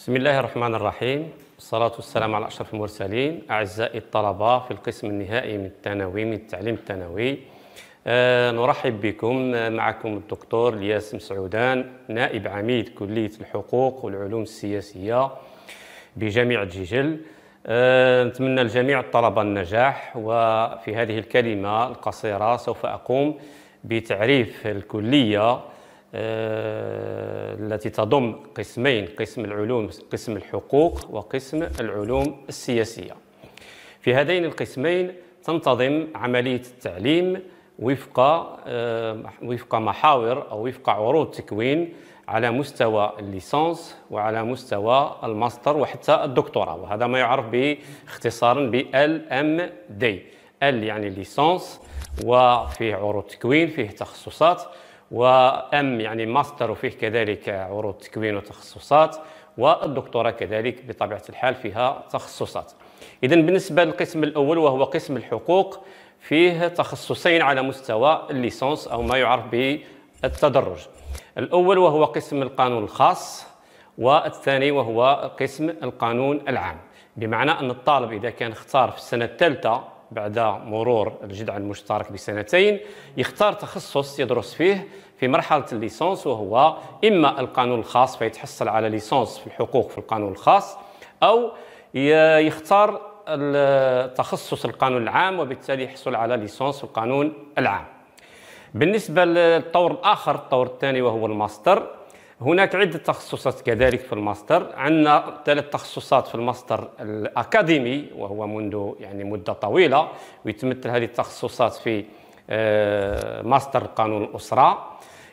بسم الله الرحمن الرحيم والصلاة والسلام على أشرف المرسلين أعزائي الطلبة في القسم النهائي من الثانوي من التعليم الثانوي أه نرحب بكم معكم الدكتور الياس مسعودان نائب عميد كلية الحقوق والعلوم السياسية بجامعة جيجل أه نتمنى لجميع الطلبة النجاح وفي هذه الكلمة القصيرة سوف أقوم بتعريف الكلية التي تضم قسمين قسم العلوم قسم الحقوق وقسم العلوم السياسية في هذين القسمين تنتظم عملية التعليم وفق آه، وفق محاور أو وفق عروض تكوين على مستوى الليسانس وعلى مستوى الماستر وحتى الدكتوراه وهذا ما يعرف باختصارا ال ام دي ال يعني ليسانس وفيه عروض تكوين فيه تخصصات وام يعني ماستر وفيه كذلك عروض تكوين وتخصصات والدكتوراه كذلك بطبيعه الحال فيها تخصصات اذا بالنسبه للقسم الاول وهو قسم الحقوق فيه تخصصين على مستوى الليسونس او ما يعرف بالتدرج الاول وهو قسم القانون الخاص والثاني وهو قسم القانون العام بمعنى ان الطالب اذا كان اختار في السنه الثالثه بعد مرور الجدع المشترك بسنتين يختار تخصص يدرس فيه في مرحله الليسونس وهو اما القانون الخاص فيتحصل على ليسونس في الحقوق في القانون الخاص او يختار تخصص القانون العام وبالتالي يحصل على ليسونس في القانون العام بالنسبه للطور الاخر الطور الثاني وهو الماستر هناك عدة تخصصات كذلك في الماستر عندنا ثلاث تخصصات في الماستر الأكاديمي وهو منذ يعني مدة طويلة ويتمثل هذه التخصصات في آه، ماستر قانون الأسرة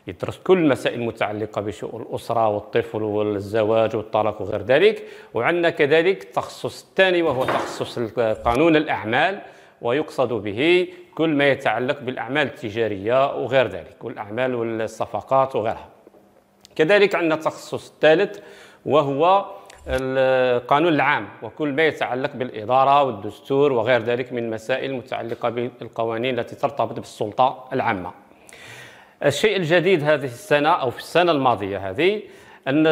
يدرس كل المسائل المتعلقة بشؤون الأسرة والطفل والزواج والطلاق وغير ذلك وعندنا كذلك التخصص الثاني وهو تخصص قانون الأعمال ويقصد به كل ما يتعلق بالأعمال التجارية وغير ذلك والأعمال والصفقات وغيرها كذلك عندنا التخصص الثالث وهو القانون العام وكل ما يتعلق بالإدارة والدستور وغير ذلك من مسائل متعلقة بالقوانين التي ترتبط بالسلطة العامة الشيء الجديد هذه السنة أو في السنة الماضية هذه أن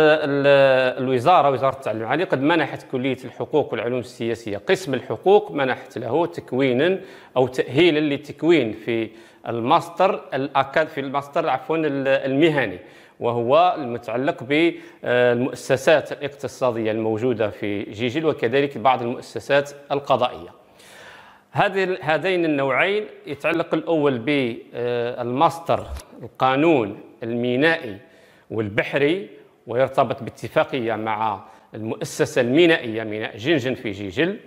الوزارة وزارة التعليم العالي قد منحت كلية الحقوق والعلوم السياسية قسم الحقوق منحت له تكوينا أو تأهيلا للتكوين في الماستر الأكاد في الماستر عفوا المهني وهو المتعلق بالمؤسسات الاقتصادية الموجودة في جيجل وكذلك بعض المؤسسات القضائية هذين النوعين يتعلق الأول بالماستر القانون المينائي والبحري ويرتبط باتفاقية مع المؤسسة المينائية ميناء جنجن في جيجل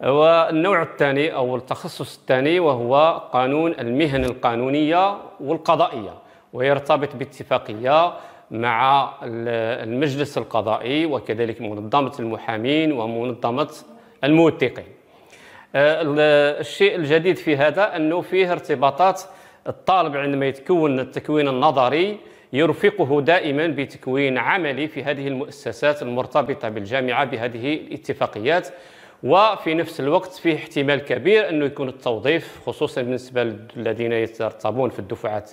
والنوع الثاني أو التخصص الثاني وهو قانون المهن القانونية والقضائية ويرتبط باتفاقية مع المجلس القضائي وكذلك منظمة المحامين ومنظمة الموثقين آه، الشيء الجديد في هذا أنه فيه ارتباطات الطالب عندما يتكون التكوين النظري يرفقه دائما بتكوين عملي في هذه المؤسسات المرتبطة بالجامعة بهذه الاتفاقيات وفي نفس الوقت فيه احتمال كبير انه يكون التوظيف خصوصا بالنسبه للذين يترتبون في الدفعات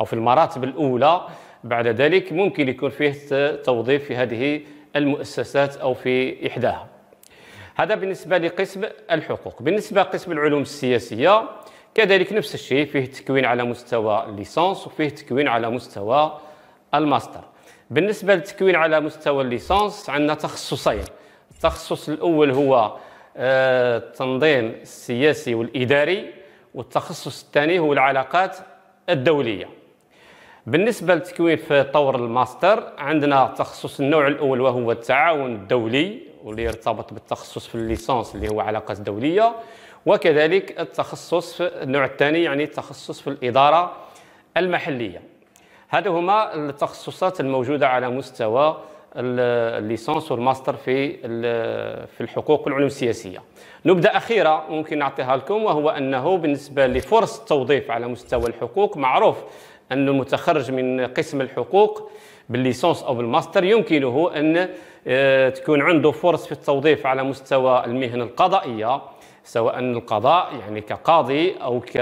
او في المراتب الاولى بعد ذلك ممكن يكون فيه توظيف في هذه المؤسسات او في احداها هذا بالنسبه لقسم الحقوق بالنسبه لقسم العلوم السياسيه كذلك نفس الشيء فيه تكوين على مستوى الليسانس وفيه تكوين على مستوى الماستر بالنسبه للتكوين على مستوى الليسانس عندنا تخصصين التخصص الاول هو آه، التنظيم السياسي والاداري والتخصص الثاني هو العلاقات الدوليه بالنسبه للتكوين في طور الماستر عندنا تخصص النوع الاول وهو التعاون الدولي واللي يرتبط بالتخصص في الليسانس اللي هو علاقات دوليه وكذلك التخصص في النوع الثاني يعني التخصص في الاداره المحليه هذا هما التخصصات الموجوده على مستوى الليسانس والماستر في في الحقوق والعلوم السياسيه. نبذه اخيره ممكن نعطيها لكم وهو انه بالنسبه لفرص التوظيف على مستوى الحقوق معروف ان المتخرج من قسم الحقوق بالليسانس او بالماستر يمكنه ان آه، تكون عنده فرص في التوظيف على مستوى المهن القضائيه سواء القضاء يعني كقاضي او ك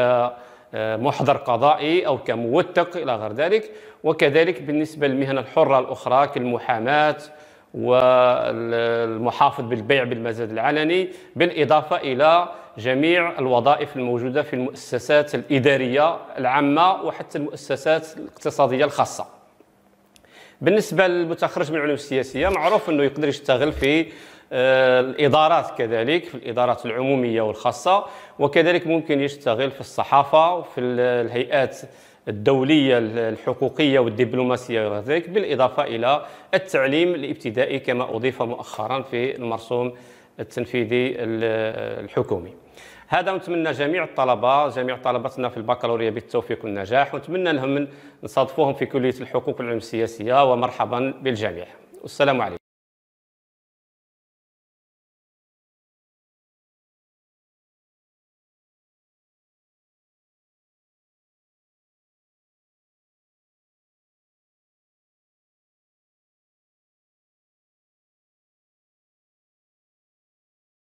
محضر قضائي أو كموثق إلى غير ذلك وكذلك بالنسبة للمهن الحرة الأخرى كالمحاماة والمحافظ بالبيع بالمزاد العلني بالإضافة إلى جميع الوظائف الموجودة في المؤسسات الإدارية العامة وحتى المؤسسات الاقتصادية الخاصة بالنسبة للمتخرج من العلوم السياسية معروف أنه يقدر يشتغل في الادارات كذلك في الادارات العموميه والخاصه وكذلك ممكن يشتغل في الصحافه وفي الهيئات الدوليه الحقوقيه والدبلوماسيه وغير ذلك بالاضافه الى التعليم الابتدائي كما اضيف مؤخرا في المرسوم التنفيذي الحكومي هذا نتمنى جميع الطلبه جميع طلبتنا في البكالوريا بالتوفيق والنجاح ونتمنى لهم نصادفوهم في كليه الحقوق والعلوم السياسيه ومرحبا بالجميع والسلام عليكم